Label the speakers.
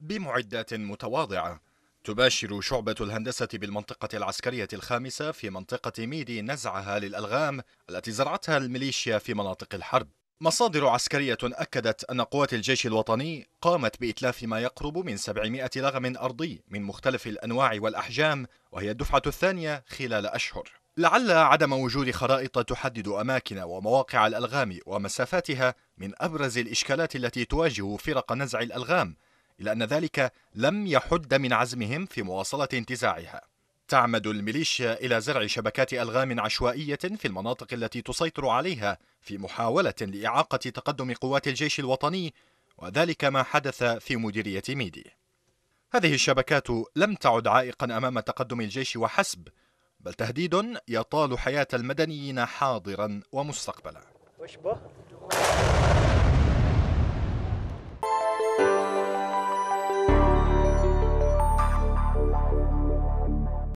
Speaker 1: بمعدات متواضعة تباشر شعبة الهندسة بالمنطقة العسكرية الخامسة في منطقة ميدي نزعها للألغام التي زرعتها الميليشيا في مناطق الحرب مصادر عسكرية أكدت أن قوات الجيش الوطني قامت بإتلاف ما يقرب من 700 لغم أرضي من مختلف الأنواع والأحجام وهي الدفعة الثانية خلال أشهر لعل عدم وجود خرائط تحدد أماكن ومواقع الألغام ومسافاتها من أبرز الإشكالات التي تواجه فرق نزع الألغام إلا أن ذلك لم يحد من عزمهم في مواصلة انتزاعها تعمد الميليشيا إلى زرع شبكات ألغام عشوائية في المناطق التي تسيطر عليها في محاولة لإعاقة تقدم قوات الجيش الوطني وذلك ما حدث في مديرية ميدي هذه الشبكات لم تعد عائقا أمام تقدم الجيش وحسب بل تهديد يطال حياة المدنيين حاضرا ومستقبلا